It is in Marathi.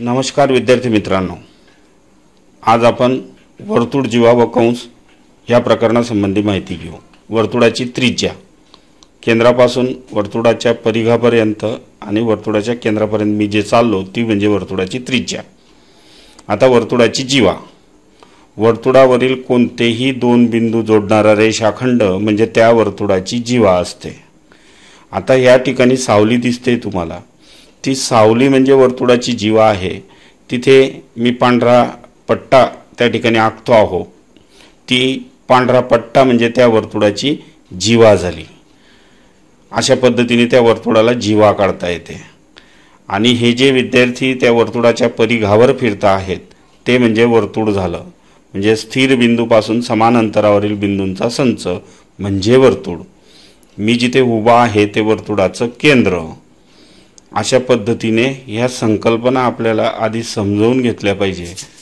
नमस्कार विद्यार्थी मित्रांनो आज आपण वर्तुळ जीवा व कंस या प्रकरणासंबंधी माहिती घेऊ वर्तुळाची त्रिज्या केंद्रापासून वर्तुळाच्या परिघापर्यंत आणि वर्तुळाच्या केंद्रापर्यंत मी जे चाललो ती म्हणजे वर्तुळाची त्रिज्या आता वर्तुळाची जीवा वर्तुळावरील कोणतेही दोन बिंदू जोडणारा रेषाखंड म्हणजे त्या वर्तुळाची जीवा असते आता या ठिकाणी सावली दिसते तुम्हाला ती सावली म्हणजे वर्तुळाची जीवा आहे तिथे मी पांढरा पट्टा त्या ठिकाणी आखतो आहो ती पांढरा पट्टा म्हणजे त्या वर्तुळाची जीवा झाली अशा पद्धतीने त्या वर्तुळाला जीवा काढता येते आणि हे जे विद्यार्थी त्या वर्तुळाच्या परिघावर फिरता आहेत ते म्हणजे वर्तुळ झालं म्हणजे स्थिर बिंदूपासून समान अंतरावरील बिंदूंचा संच म्हणजे वर्तुळ मी जिथे उभा आहे ते वर्तुळाचं केंद्र अशा पद्धतीने ह्या संकल्पना आपल्याला आधी समजवून घेतल्या पाहिजे